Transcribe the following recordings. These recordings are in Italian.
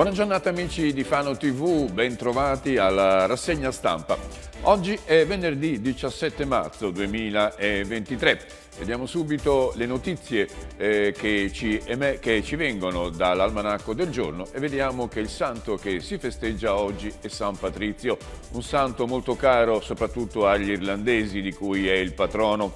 Buona giornata amici di Fano TV, bentrovati alla rassegna stampa. Oggi è venerdì 17 marzo 2023. Vediamo subito le notizie eh, che, ci, che ci vengono dall'almanacco del giorno e vediamo che il santo che si festeggia oggi è San Patrizio, un santo molto caro soprattutto agli irlandesi di cui è il patrono.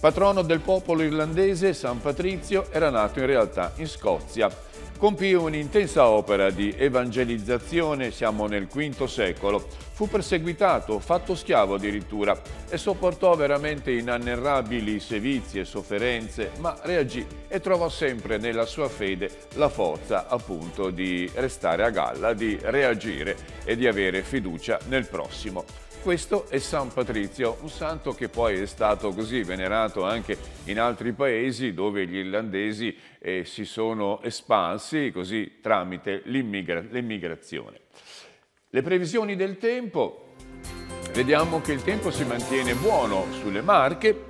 Patrono del popolo irlandese, San Patrizio era nato in realtà in Scozia. Compì un'intensa opera di evangelizzazione, siamo nel V secolo. Fu perseguitato, fatto schiavo addirittura, e sopportò veramente inannerrabili sevizie e sofferenze, ma reagì e trovò sempre nella sua fede la forza appunto di restare a galla, di reagire e di avere fiducia nel prossimo. Questo è San Patrizio, un santo che poi è stato così venerato anche in altri paesi dove gli irlandesi eh, si sono espansi così tramite l'immigrazione. Le previsioni del tempo, vediamo che il tempo si mantiene buono sulle Marche,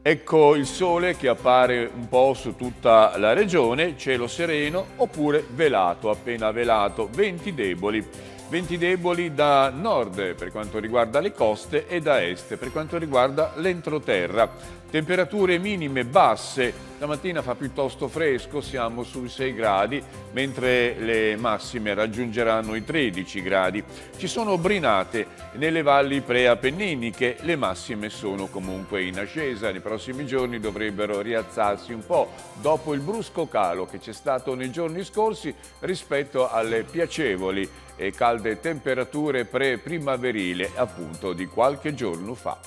ecco il sole che appare un po' su tutta la regione, cielo sereno oppure velato, appena velato, venti deboli venti deboli da nord per quanto riguarda le coste e da est per quanto riguarda l'entroterra. Temperature minime basse, stamattina fa piuttosto fresco, siamo sui 6 gradi, mentre le massime raggiungeranno i 13 gradi. Ci sono brinate nelle valli preapenniniche, le massime sono comunque in ascesa, nei prossimi giorni dovrebbero rialzarsi un po' dopo il brusco calo che c'è stato nei giorni scorsi rispetto alle piacevoli e calde temperature pre-primaverile appunto di qualche giorno fa.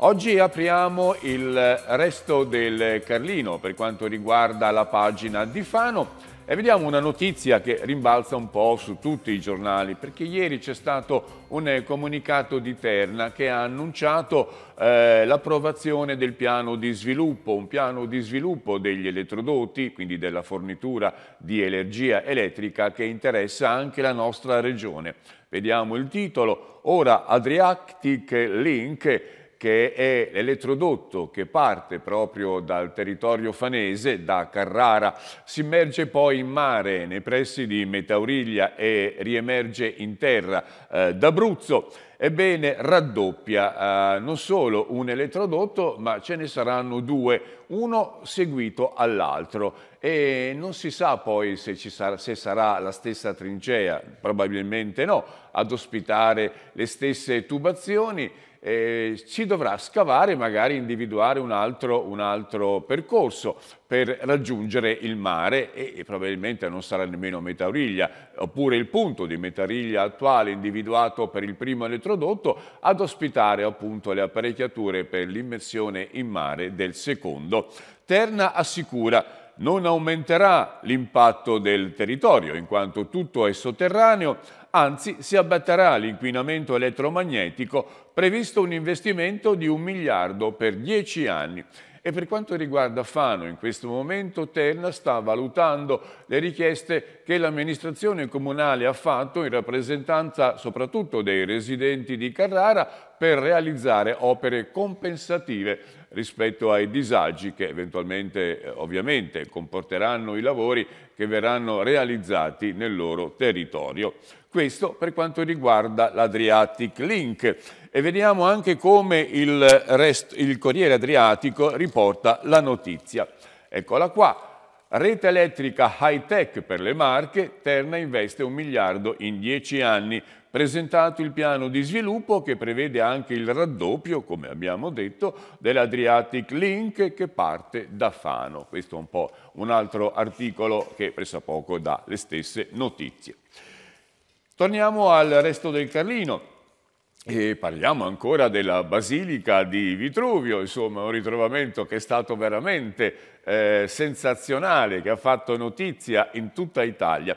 Oggi apriamo il resto del Carlino per quanto riguarda la pagina di Fano e vediamo una notizia che rimbalza un po' su tutti i giornali, perché ieri c'è stato un eh, comunicato di Terna che ha annunciato eh, l'approvazione del piano di sviluppo, un piano di sviluppo degli elettrodotti, quindi della fornitura di energia elettrica che interessa anche la nostra regione. Vediamo il titolo, ora Adriatic Link che è l'elettrodotto che parte proprio dal territorio fanese, da Carrara, si immerge poi in mare nei pressi di Metauriglia e riemerge in terra eh, d'Abruzzo. Ebbene, raddoppia eh, non solo un elettrodotto, ma ce ne saranno due, uno seguito all'altro e non si sa poi se, sarà, se sarà la stessa trincea, probabilmente no, ad ospitare le stesse tubazioni, eh, si dovrà scavare e magari individuare un altro, un altro, percorso per raggiungere il mare e, e probabilmente non sarà nemmeno Metariglia, oppure il punto di Metariglia attuale individuato per il primo elettrodotto ad ospitare appunto le apparecchiature per l'immersione in mare del secondo. Terna assicura non aumenterà l'impatto del territorio, in quanto tutto è sotterraneo, anzi si abbatterà l'inquinamento elettromagnetico, previsto un investimento di un miliardo per dieci anni. E per quanto riguarda Fano, in questo momento Terna sta valutando le richieste che l'amministrazione comunale ha fatto in rappresentanza soprattutto dei residenti di Carrara per realizzare opere compensative rispetto ai disagi che eventualmente eh, ovviamente comporteranno i lavori che verranno realizzati nel loro territorio. Questo per quanto riguarda l'Adriatic Link. E vediamo anche come il, rest, il Corriere Adriatico riporta la notizia. Eccola qua. Rete elettrica high tech per le Marche, Terna investe un miliardo in dieci anni presentato il piano di sviluppo che prevede anche il raddoppio, come abbiamo detto, dell'Adriatic Link che parte da Fano. Questo è un po' un altro articolo che pressappoco dà le stesse notizie. Torniamo al resto del Carlino. E parliamo ancora della Basilica di Vitruvio, insomma un ritrovamento che è stato veramente eh, sensazionale, che ha fatto notizia in tutta Italia.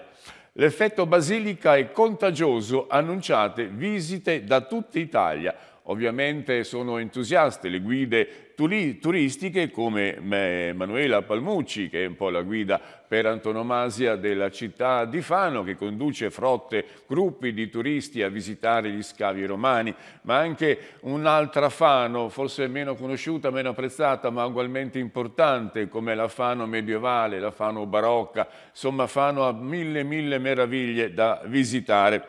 L'effetto basilica è contagioso, annunciate visite da tutta Italia. Ovviamente sono entusiaste le guide turistiche come eh, Manuela Palmucci, che è un po' la guida per antonomasia della città di Fano, che conduce frotte, gruppi di turisti a visitare gli scavi romani, ma anche un'altra Fano, forse meno conosciuta, meno apprezzata, ma ugualmente importante, come la Fano medievale, la Fano barocca, insomma Fano ha mille, mille meraviglie da visitare.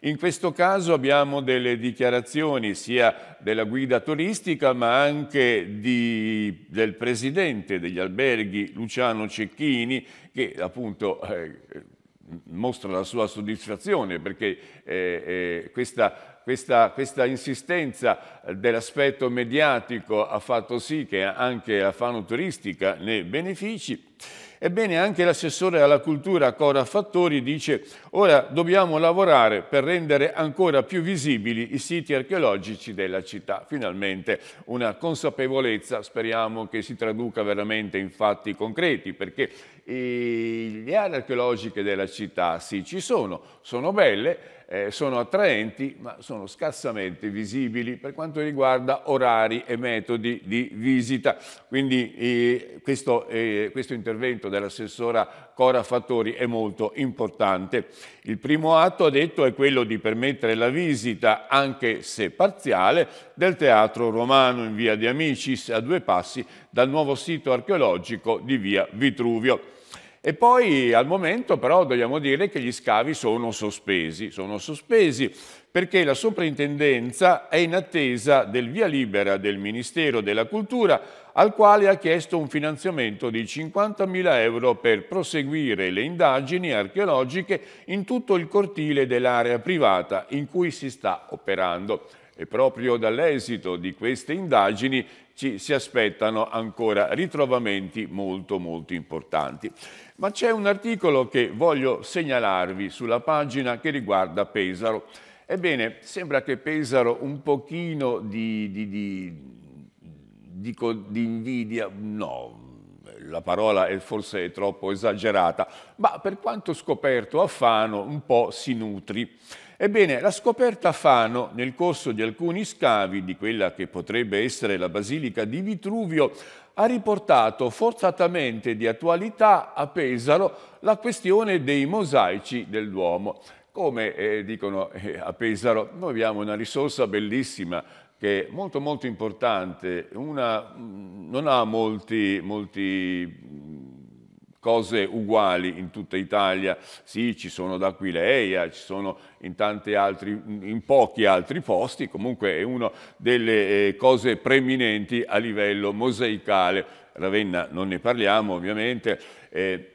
In questo caso abbiamo delle dichiarazioni sia della guida turistica ma anche di, del presidente degli alberghi Luciano Cecchini che appunto eh, mostra la sua soddisfazione perché eh, eh questa questa, questa, insistenza dell'aspetto mediatico ha fatto sì che anche la fauna turistica ne benefici Ebbene anche l'assessore alla cultura Cora Fattori dice ora dobbiamo lavorare per rendere ancora più visibili i siti archeologici della città. Finalmente una consapevolezza, speriamo che si traduca veramente in fatti concreti perché le aree archeologiche della città sì ci sono, sono belle, eh, sono attraenti, ma sono scarsamente visibili per quanto riguarda orari e metodi di visita. Quindi eh, questo, eh, questo intervento dell'assessora Cora Fattori è molto importante. Il primo atto, ha detto, è quello di permettere la visita, anche se parziale, del Teatro Romano in via di Amicis, a due passi dal nuovo sito archeologico di via Vitruvio. E poi al momento però dobbiamo dire che gli scavi sono sospesi, sono sospesi perché la soprintendenza è in attesa del via libera del Ministero della Cultura al quale ha chiesto un finanziamento di 50.000 euro per proseguire le indagini archeologiche in tutto il cortile dell'area privata in cui si sta operando. E proprio dall'esito di queste indagini ci si aspettano ancora ritrovamenti molto molto importanti. Ma c'è un articolo che voglio segnalarvi sulla pagina che riguarda Pesaro. Ebbene, sembra che Pesaro un pochino di, di, di dico di invidia, no, la parola è forse troppo esagerata, ma per quanto scoperto a Fano un po' si nutri. Ebbene, la scoperta a Fano, nel corso di alcuni scavi di quella che potrebbe essere la Basilica di Vitruvio, ha riportato forzatamente di attualità a Pesaro la questione dei mosaici del Duomo. Come eh, dicono eh, a Pesaro, noi abbiamo una risorsa bellissima che è molto molto importante, una, mm, non ha molti, molti cose uguali in tutta Italia. Sì, ci sono da Aquileia, eh, ci sono in, altri, in pochi altri posti, comunque è una delle eh, cose preeminenti a livello mosaicale. Ravenna non ne parliamo ovviamente, eh,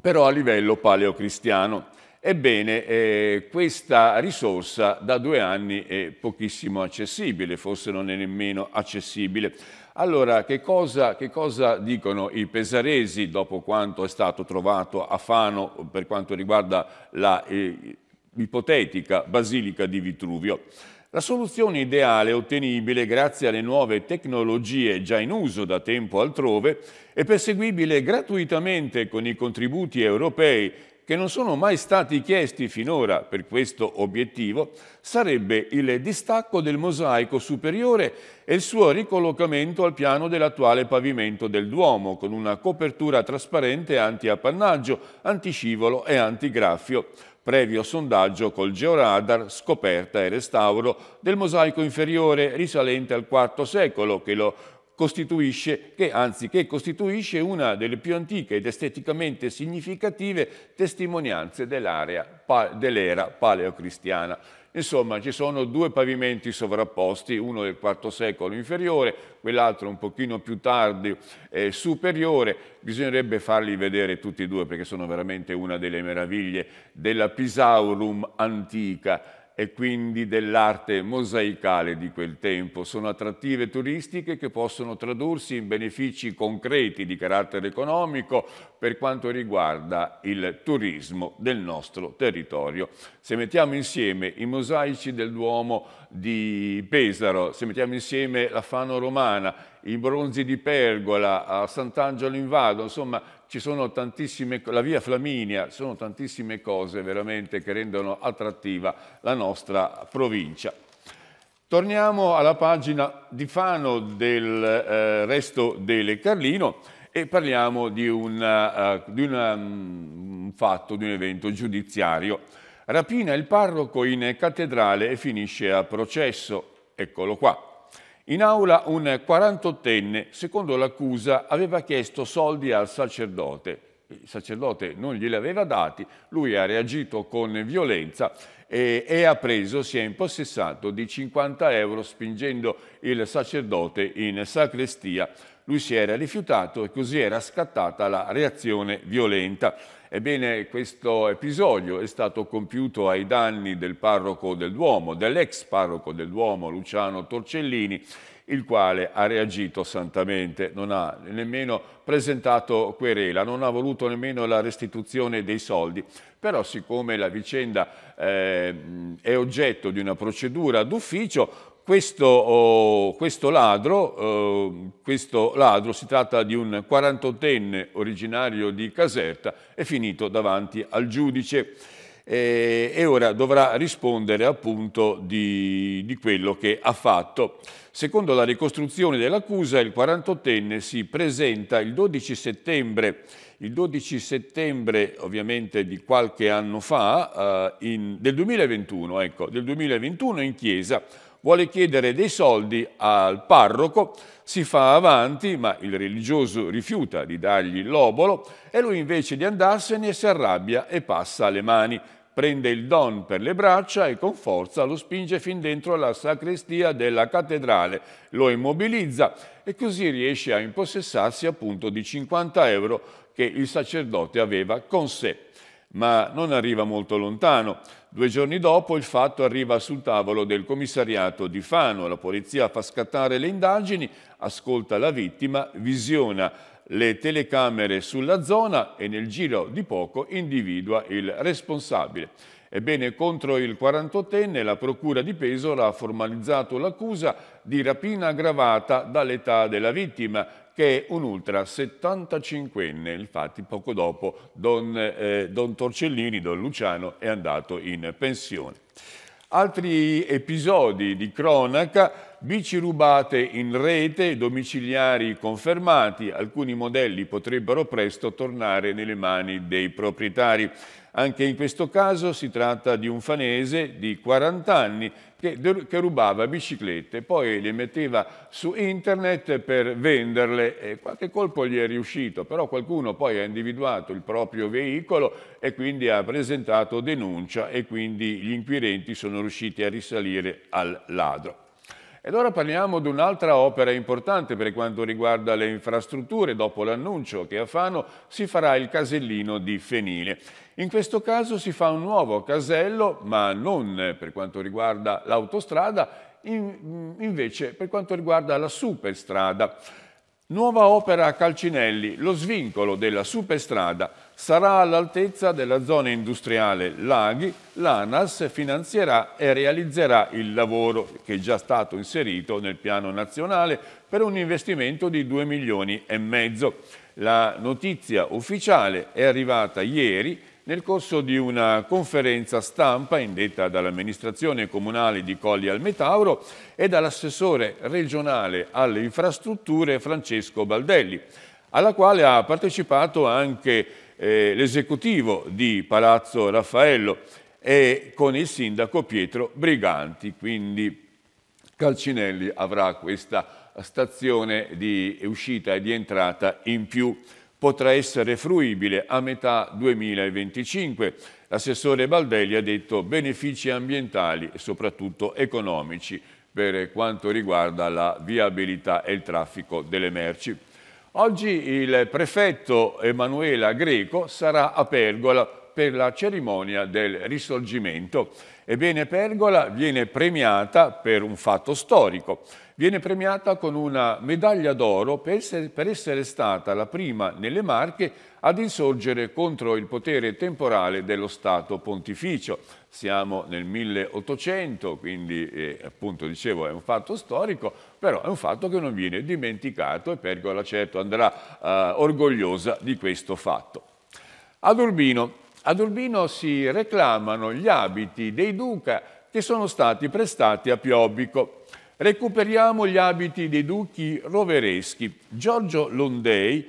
però a livello paleocristiano. Ebbene, eh, questa risorsa da due anni è pochissimo accessibile, forse non è nemmeno accessibile. Allora, che cosa, che cosa, dicono i pesaresi dopo quanto è stato trovato a Fano per quanto riguarda la eh, ipotetica basilica di Vitruvio? La soluzione ideale ottenibile grazie alle nuove tecnologie già in uso da tempo altrove è perseguibile gratuitamente con i contributi europei che non sono mai stati chiesti finora per questo obiettivo sarebbe il distacco del mosaico superiore e il suo ricollocamento al piano dell'attuale pavimento del Duomo con una copertura trasparente anti-appannaggio, antiscivolo e antigraffio previo sondaggio col georadar, scoperta e restauro del mosaico inferiore risalente al IV secolo che lo costituisce, che anzi che costituisce una delle più antiche ed esteticamente significative testimonianze dell'area, dell'era paleocristiana. Insomma, ci sono due pavimenti sovrapposti, uno del IV secolo inferiore, quell'altro un pochino più tardi eh, superiore. Bisognerebbe farli vedere tutti e due perché sono veramente una delle meraviglie della Pisaurum antica e quindi dell'arte mosaicale di quel tempo. Sono attrattive turistiche che possono tradursi in benefici concreti di carattere economico per quanto riguarda il turismo del nostro territorio. Se mettiamo insieme i mosaici del Duomo di Pesaro, se mettiamo insieme la Fano Romana, i bronzi di Pergola, Sant'Angelo in Vado, insomma ci sono tantissime, la via Flaminia, sono tantissime cose veramente che rendono attrattiva la nostra provincia. Torniamo alla pagina di Fano del eh, resto del Carlino e parliamo di, una, uh, eh, di una, um, un fatto, di un evento giudiziario. Rapina il parroco in cattedrale e finisce a processo. Eccolo qua. In aula un 48enne, secondo l'accusa, aveva chiesto soldi al sacerdote. Il sacerdote non glieli aveva dati, lui ha reagito con violenza e, e ha preso, si è impossessato di 50 euro spingendo il sacerdote in sacrestia. Lui si era rifiutato e così era scattata la reazione violenta. Ebbene, questo episodio è stato compiuto ai danni del parroco del Duomo, dell'ex parroco del Duomo Luciano Torcellini, il quale ha reagito santamente, non ha nemmeno presentato querela, non ha voluto nemmeno la restituzione dei soldi, però siccome la vicenda eh, è oggetto di una procedura d'ufficio, questo, oh, questo, ladro, eh, questo, ladro, si tratta di un 48enne originario di Caserta, è finito davanti al giudice eh, e ora dovrà rispondere appunto di, di quello che ha fatto. Secondo la ricostruzione dell'accusa, il 48enne si presenta il 12 settembre il 12 settembre ovviamente di qualche anno fa, eh, in, del, 2021, ecco, del 2021 in chiesa, vuole chiedere dei soldi al parroco, si fa avanti, ma il religioso rifiuta di dargli l'obolo e lui invece di andarsene si arrabbia e passa le mani prende il don per le braccia e con forza lo spinge fin dentro la sacrestia della cattedrale, lo immobilizza e così riesce a impossessarsi appunto di 50 euro che il sacerdote aveva con sé. Ma non arriva molto lontano. Due giorni dopo il fatto arriva sul tavolo del commissariato di Fano. La polizia fa scattare le indagini, ascolta la vittima, visiona le telecamere sulla zona e nel giro di poco individua il responsabile. Ebbene, contro il 48enne la Procura di Pesola ha formalizzato l'accusa di rapina aggravata dall'età della vittima, che è un ultra 75enne. Infatti, poco dopo, don, eh, don Torcellini, don Luciano, è andato in pensione. Altri episodi di cronaca bici rubate in rete, domiciliari confermati, alcuni modelli potrebbero presto tornare nelle mani dei proprietari. Anche in questo caso si tratta di un fanese di 40 anni che, che rubava biciclette, poi le metteva su internet per venderle e qualche colpo gli è riuscito, però qualcuno poi ha individuato il proprio veicolo e quindi ha presentato denuncia e quindi gli inquirenti sono riusciti a risalire al ladro. Ed ora parliamo di un'altra opera importante per quanto riguarda le infrastrutture. Dopo l'annuncio che a Fano si farà il casellino di Fenile. In questo caso si fa un nuovo casello, ma non per quanto riguarda l'autostrada, in, invece per quanto riguarda la superstrada. Nuova opera a Calcinelli, lo svincolo della superstrada sarà all'altezza della zona industriale Laghi, l'ANAS finanzierà e realizzerà il lavoro che è già stato inserito nel piano nazionale per un investimento di 2 milioni e mezzo. La notizia ufficiale è arrivata ieri nel corso di una conferenza stampa indetta dall'amministrazione comunale di Colli al Metauro e dall'assessore regionale alle infrastrutture Francesco Baldelli, alla quale ha partecipato anche eh, l'esecutivo di Palazzo Raffaello e con il sindaco Pietro Briganti, quindi Calcinelli avrà questa stazione di uscita e di entrata in più. Potrà essere fruibile a metà 2025. L'assessore Baldelli ha detto benefici ambientali e soprattutto economici per quanto riguarda la viabilità e il traffico delle merci. Oggi il prefetto Emanuela Greco sarà a Pergola per la cerimonia del risorgimento. Ebbene, Pergola viene premiata per un fatto storico. Viene premiata con una medaglia d'oro per, per, essere stata la prima nelle Marche ad insorgere contro il potere temporale dello Stato pontificio. Siamo nel 1800, quindi eh, appunto dicevo è un fatto storico, però è un fatto che non viene dimenticato e Pergola certo andrà eh, orgogliosa di questo fatto. Ad Urbino ad Urbino si reclamano gli abiti dei duca che sono stati prestati a Piobbico. Recuperiamo gli abiti dei duchi rovereschi. Giorgio Londei,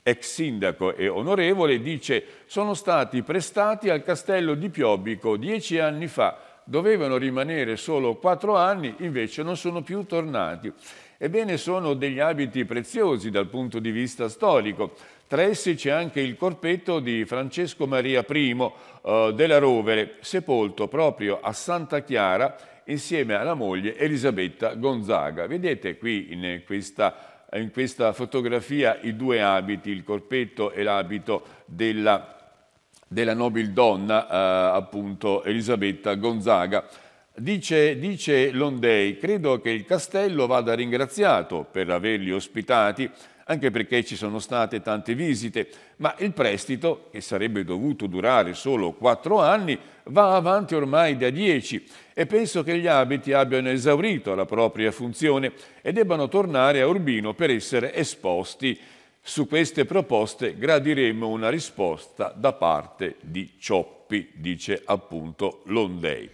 ex sindaco e onorevole, dice sono stati prestati al castello di Piobbico dieci anni fa, dovevano rimanere solo quattro anni, invece non sono più tornati. Ebbene, sono degli abiti preziosi dal punto di vista storico. Tra essi c'è anche il corpetto di Francesco Maria I eh, della Rovere, sepolto proprio a Santa Chiara insieme alla moglie Elisabetta Gonzaga. Vedete qui in questa, in questa fotografia i due abiti, il corpetto e l'abito della, della nobildonna eh, appunto Elisabetta Gonzaga. Dice, dice Londei, credo che il castello vada ringraziato per averli ospitati, anche perché ci sono state tante visite, ma il prestito, che sarebbe dovuto durare solo quattro anni, va avanti ormai da dieci e penso che gli abiti abbiano esaurito la propria funzione e debbano tornare a Urbino per essere esposti. Su queste proposte gradiremo una risposta da parte di Cioppi, dice appunto Londei.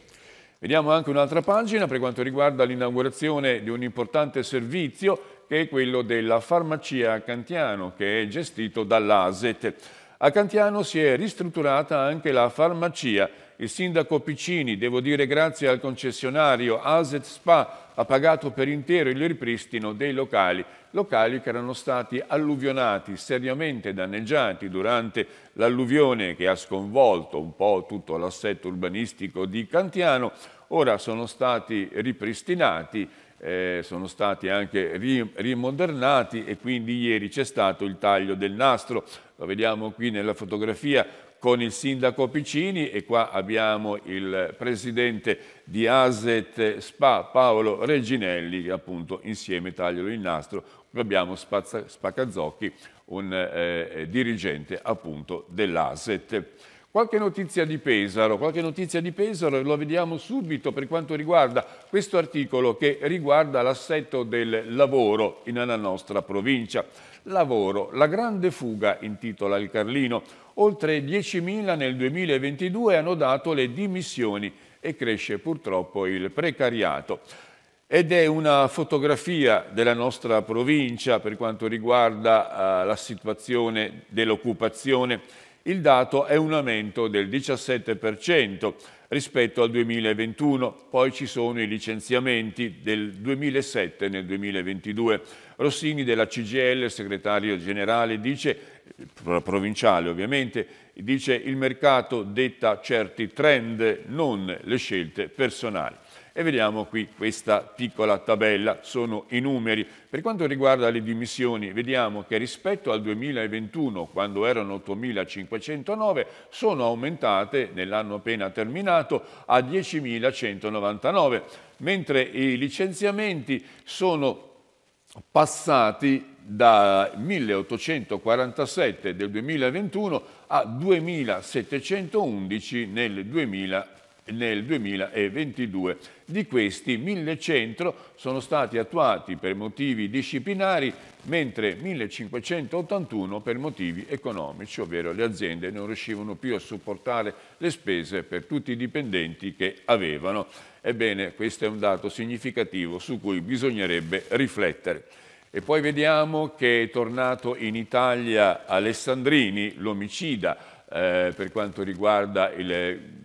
Vediamo anche un'altra pagina per quanto riguarda l'inaugurazione di un importante servizio che è quello della farmacia a Cantiano, che è gestito dall'ASET. A Cantiano si è ristrutturata anche la farmacia. Il sindaco Piccini, devo dire grazie al concessionario ASET Spa, ha pagato per intero il ripristino dei locali locali che erano stati alluvionati, seriamente danneggiati durante l'alluvione che ha sconvolto un po' tutto l'assetto urbanistico di Cantiano, ora sono stati ripristinati eh, sono stati anche rimodernati e quindi ieri c'è stato il taglio del nastro. Lo vediamo qui nella fotografia, con il sindaco Piccini e qua abbiamo il presidente di Aset Spa Paolo Reginelli che appunto insieme tagliano il nastro. Abbiamo Spazza, Spacazzocchi, un eh, eh, dirigente appunto dell'Aset. Qualche notizia di Pesaro, qualche notizia di Pesaro lo vediamo subito per quanto riguarda questo articolo che riguarda l'assetto del lavoro nella nostra provincia. Lavoro, la grande fuga, intitola il Carlino. Oltre 10.000 nel 2022 hanno dato le dimissioni e cresce purtroppo il precariato. Ed è una fotografia della nostra provincia per quanto riguarda uh, la situazione dell'occupazione. Il dato è un aumento del 17% rispetto al 2021, poi ci sono i licenziamenti del 2007 nel 2022. Rossini della CGL, segretario generale, dice, provinciale ovviamente, dice il mercato detta certi trend, non le scelte personali. E vediamo qui questa piccola tabella, sono i numeri. Per quanto riguarda le dimissioni, vediamo che rispetto al 2021, quando erano 8.509, sono aumentate nell'anno appena terminato a 10.199, mentre i licenziamenti sono passati da 1847 del 2021 a 2711 nel, 2000, nel 2022 di questi 1100 sono stati attuati per motivi disciplinari, mentre 1581 per motivi economici, ovvero le aziende non riuscivano più a supportare le spese per tutti i dipendenti che avevano. Ebbene, questo è un dato significativo su cui bisognerebbe riflettere. E poi vediamo che è tornato in Italia Alessandrini, l'omicida, eh, per quanto riguarda il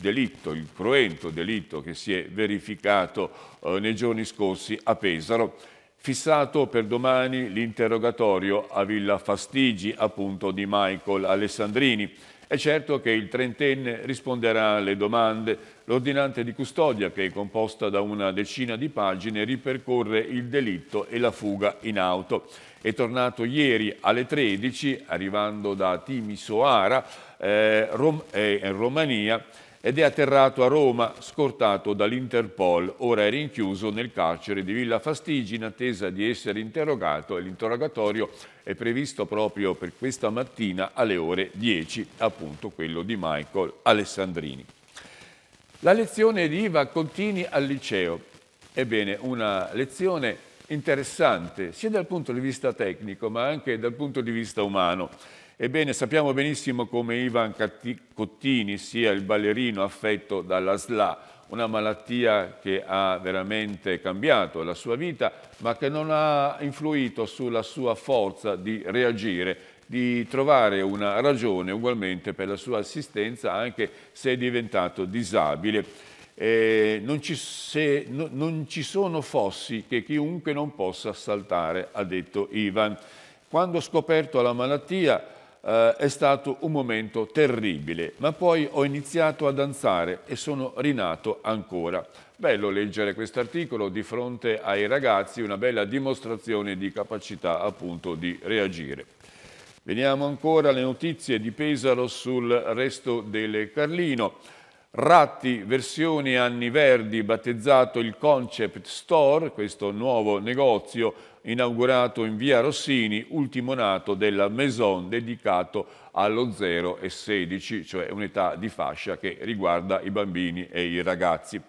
delitto, il cruento delitto che si è verificato eh, nei giorni scorsi a Pesaro, fissato per domani l'interrogatorio a Villa Fastigi, appunto di Michael Alessandrini. È certo che il trentenne risponderà alle domande. L'ordinante di custodia, che è composta da una decina di pagine, ripercorre il delitto e la fuga in auto. È tornato ieri alle 13, arrivando da Timisoara, eh, Rom eh, in Romania, ed è atterrato a Roma, scortato dall'Interpol. Ora è rinchiuso nel carcere di Villa Fastigi in attesa di essere interrogato e l'interrogatorio è previsto proprio per questa mattina alle ore 10, appunto quello di Michael Alessandrini. La lezione di Iva Contini al liceo. Ebbene, una lezione interessante sia dal punto di vista tecnico ma anche dal punto di vista umano. Ebbene, sappiamo benissimo come Ivan Cottini sia il ballerino affetto dalla SLA, una malattia che ha veramente cambiato la sua vita, ma che non ha influito sulla sua forza di reagire, di trovare una ragione ugualmente per la sua assistenza, anche se è diventato disabile. Eh, non, ci, se, no, non ci sono fossi che chiunque non possa saltare, ha detto Ivan. Quando ho scoperto la malattia, eh, è stato un momento terribile, ma poi ho iniziato a danzare e sono rinato ancora. Bello leggere questo articolo di fronte ai ragazzi, una bella dimostrazione di capacità appunto di reagire. Veniamo ancora alle notizie di Pesaro sul resto del Carlino. Ratti versione anni verdi, battezzato il Concept Store, questo nuovo negozio inaugurato in via Rossini, ultimo nato della Maison dedicato allo 0 e 16, cioè un'età di fascia che riguarda i bambini e i ragazzi.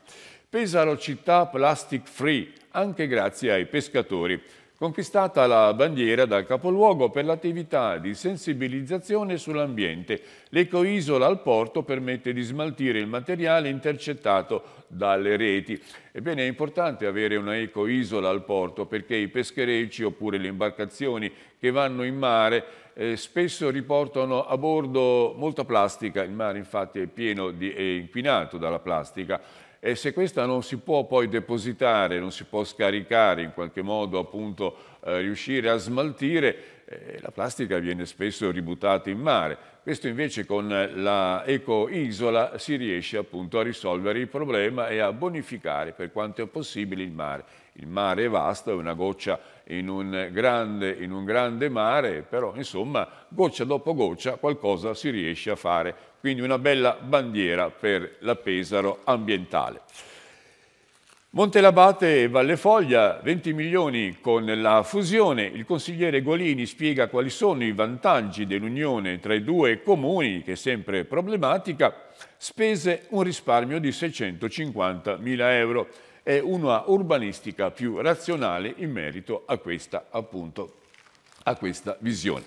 Pesaro città plastic free, anche grazie ai pescatori conquistata la bandiera dal capoluogo per l'attività di sensibilizzazione sull'ambiente. L'ecoisola al porto permette di smaltire il materiale intercettato dalle reti. Ebbene, è importante avere una ecoisola al porto perché i pescherecci oppure le imbarcazioni che vanno in mare eh, spesso riportano a bordo molta plastica, il mare infatti è pieno di, è inquinato dalla plastica e se questa non si può poi depositare, non si può scaricare, in qualche modo appunto eh, riuscire a smaltire, eh, la plastica viene spesso ributtata in mare. Questo invece con la Isola si riesce appunto a risolvere il problema e a bonificare per quanto è possibile il mare. Il mare è vasto, è una goccia in un, grande, in un grande mare, però insomma goccia dopo goccia qualcosa si riesce a fare. Quindi una bella bandiera per la Pesaro ambientale. Montelabate e Valle Foglia, 20 milioni con la fusione. Il consigliere Golini spiega quali sono i vantaggi dell'unione tra i due comuni, che è sempre problematica, spese un risparmio di 650 mila euro e una urbanistica più razionale in merito a questa, appunto, a questa visione.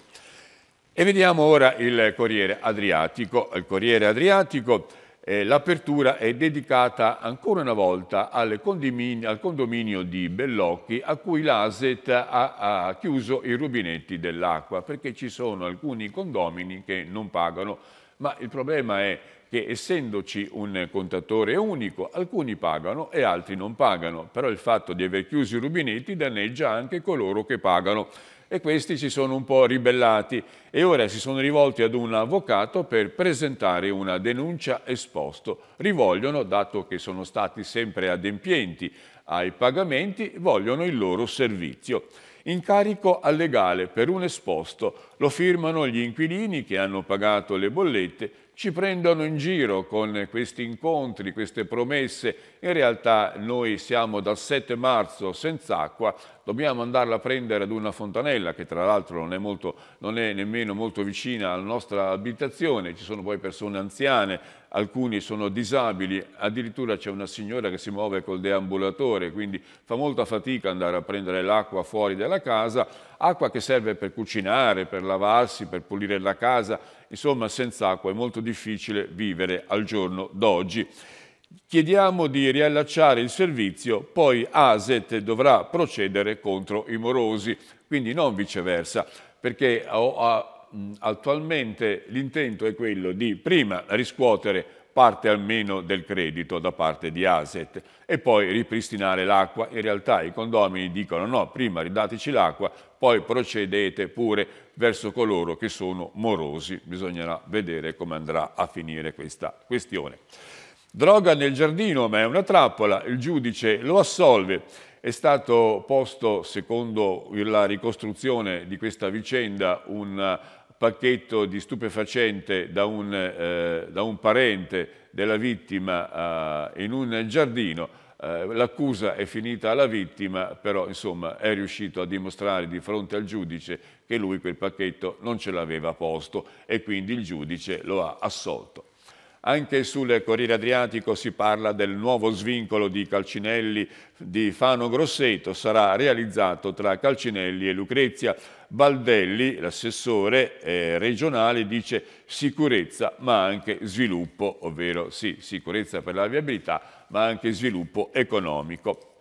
E vediamo ora il Corriere Adriatico. Il Corriere Adriatico eh, l'apertura è dedicata ancora una volta al condominio, al condominio di Bellocchi a cui l'ASET ha, ha chiuso i rubinetti dell'acqua perché ci sono alcuni condomini che non pagano ma il problema è che essendoci un contatore unico, alcuni pagano e altri non pagano, però il fatto di aver chiuso i rubinetti danneggia anche coloro che pagano e questi si sono un po' ribellati e ora si sono rivolti ad un avvocato per presentare una denuncia esposto. Rivogliono, dato che sono stati sempre adempienti ai pagamenti, vogliono il loro servizio. Incarico al legale per un esposto lo firmano gli inquilini che hanno pagato le bollette ci prendono in giro con questi incontri, queste promesse. In realtà noi siamo dal 7 marzo senza acqua dobbiamo andarla a prendere ad una fontanella che tra l'altro non, non, è nemmeno molto vicina alla nostra abitazione, ci sono poi persone anziane, alcuni sono disabili, addirittura c'è una signora che si muove col deambulatore, quindi fa molta fatica andare a prendere l'acqua fuori dalla casa, acqua che serve per cucinare, per lavarsi, per pulire la casa, insomma senza acqua è molto difficile vivere al giorno d'oggi. Chiediamo di riallacciare il servizio, poi ASET dovrà procedere contro i morosi, quindi non viceversa, perché attualmente l'intento è quello di prima riscuotere parte almeno del credito da parte di Aset e poi ripristinare l'acqua. In realtà i condomini dicono no, prima ridateci l'acqua, poi procedete pure verso coloro che sono morosi. Bisognerà vedere come andrà a finire questa questione. Droga nel giardino, ma è una trappola, il giudice lo assolve. È stato posto, secondo la ricostruzione di questa vicenda, un pacchetto di stupefacente da un, eh, da un parente della vittima eh, in un giardino. Eh, L'accusa è finita alla vittima, però insomma, è riuscito a dimostrare di fronte al giudice che lui quel pacchetto non ce l'aveva posto e quindi il giudice lo ha assolto. Anche sul Corriere Adriatico si parla del nuovo svincolo di Calcinelli di Fano Grosseto, sarà realizzato tra Calcinelli e Lucrezia. Baldelli, l'assessore eh, regionale, dice sicurezza ma anche sviluppo, ovvero sì, sicurezza per la viabilità ma anche sviluppo economico.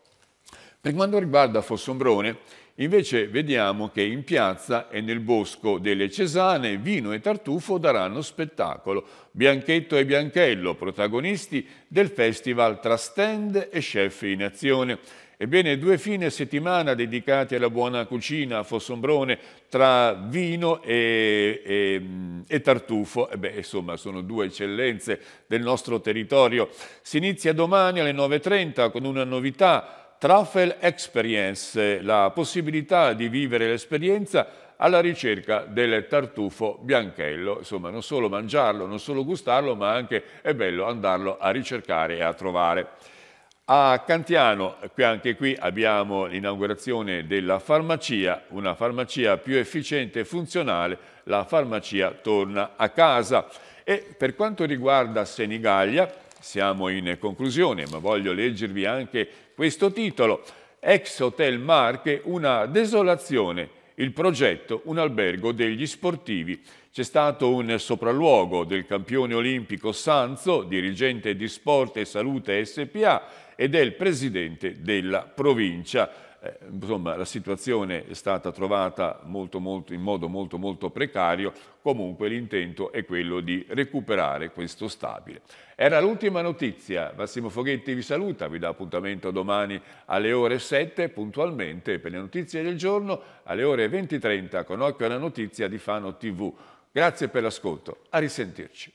Per quanto riguarda Fossombrone, Invece vediamo che in piazza e nel bosco delle Cesane vino e tartufo daranno spettacolo. Bianchetto e Bianchello, protagonisti del festival tra stand e chef in azione. Ebbene, due fine settimana dedicati alla buona cucina a Fossombrone tra vino e, e, e tartufo. E beh, insomma, sono due eccellenze del nostro territorio. Si inizia domani alle 9.30 con una novità Truffle Experience, la possibilità di vivere l'esperienza alla ricerca del tartufo bianchello, insomma non solo mangiarlo, non solo gustarlo, ma anche è bello andarlo a ricercare e a trovare. A Cantiano, anche qui abbiamo l'inaugurazione della farmacia, una farmacia più efficiente e funzionale, la farmacia torna a casa. E per quanto riguarda Senigallia, siamo in conclusione, ma voglio leggervi anche questo titolo, Ex Hotel Marche, una desolazione, il progetto Un albergo degli sportivi. C'è stato un sopralluogo del campione olimpico Sanzo, dirigente di Sport e Salute SPA e del presidente della provincia. Eh, insomma, la situazione è stata trovata molto, molto, in modo molto, molto precario, comunque l'intento è quello di recuperare questo stabile. Era l'ultima notizia, Massimo Foghetti vi saluta, vi dà appuntamento domani alle ore 7 puntualmente per le notizie del giorno, alle ore 20.30 con occhio alla notizia di Fano TV. Grazie per l'ascolto, a risentirci.